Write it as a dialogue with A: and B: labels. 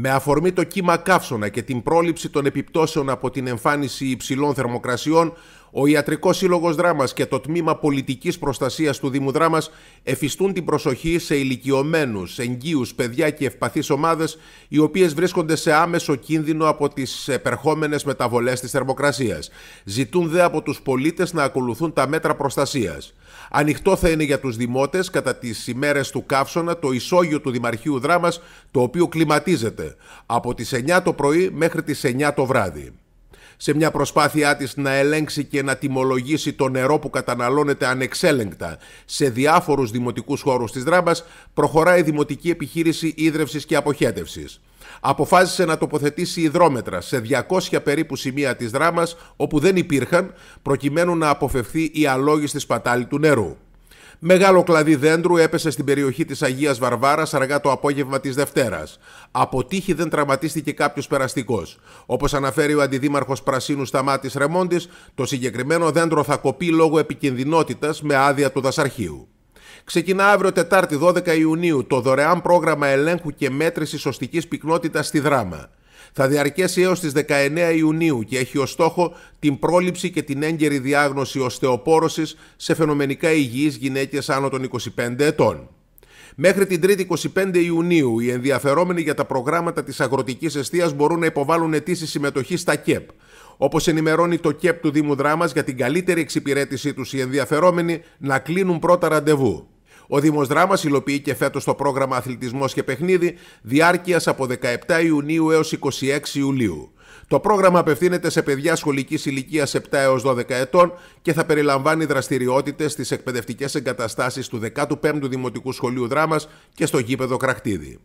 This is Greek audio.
A: Με αφορμή το κύμα καύσωνα και την πρόληψη των επιπτώσεων από την εμφάνιση υψηλών θερμοκρασιών, ο Ιατρικός Σύλλογος Δράμας και το Τμήμα Πολιτικής Προστασίας του Δήμου Δράμας εφιστούν την προσοχή σε ηλικιωμένους, εγγύους, παιδιά και ευπαθείς ομάδες, οι οποίες βρίσκονται σε άμεσο κίνδυνο από τις επερχόμενες μεταβολές της θερμοκρασίας. Ζητούν δε από τους πολίτες να ακολουθούν τα μέτρα προστασίας. Ανοιχτό θα είναι για τους δημότες κατά τις ημέρες του καύσωνα το ισόγειο του Δημαρχείου Δράμας, το οποίο κλιματίζεται από τις 9 το πρωί μέχρι τις 9 το βράδυ σε μια προσπάθειά της να ελέγξει και να τιμολογήσει το νερό που καταναλώνεται ανεξέλεγκτα σε διάφορους δημοτικούς χώρους της Δράμπας, προχωράει η Δημοτική Επιχείρηση Ίδρευσης και Αποχέτευσης. Αποφάσισε να τοποθετήσει υδρόμετρα σε 200 περίπου σημεία της δράμας όπου δεν υπήρχαν, προκειμένου να αποφευθεί η αλόγιστη σπατάλη του νερού. Μεγάλο κλαδί δέντρου έπεσε στην περιοχή της Αγίας Βαρβάρας αργά το απόγευμα της Δευτέρας. Από τύχη δεν τραυματίστηκε κάποιος περαστικός. Όπως αναφέρει ο Αντιδήμαρχος Πρασίνου Σταμάτης Ρεμόντης, το συγκεκριμένο δέντρο θα κοπεί λόγω επικινδυνότητας με άδεια του δασαρχείου. Ξεκινά αύριο Τετάρτη 12 Ιουνίου το δωρεάν πρόγραμμα ελέγχου και μέτρησης σωστική πυκνότητας στη Δράμα. Θα διαρκέσει έως τις 19 Ιουνίου και έχει ως στόχο την πρόληψη και την έγκαιρη διάγνωση οστεοπόρωσης σε φαινομενικά υγιείς γυναίκες άνω των 25 ετών. Μέχρι την 3η 25 Ιουνίου, οι ενδιαφερόμενοι για τα προγράμματα της αγροτικής εστίας μπορούν να υποβάλουν αιτήσεις συμμετοχής στα ΚΕΠ. Όπως ενημερώνει το ΚΕΠ του Δήμου Δράμας για την καλύτερη εξυπηρέτησή τους οι ενδιαφερόμενοι να κλείνουν πρώτα ραντεβού. Ο Δήμος Δράμας υλοποιεί και φέτος το πρόγραμμα Αθλητισμός και Παιχνίδι διάρκειας από 17 Ιουνίου έως 26 Ιουλίου. Το πρόγραμμα απευθύνεται σε παιδιά σχολικής ηλικίας 7 έω 12 ετών και θα περιλαμβάνει δραστηριότητες στις εκπαιδευτικές εγκαταστάσεις του 15ου Δημοτικού Σχολείου Δράμας και στο γήπεδο Κρακτίδη.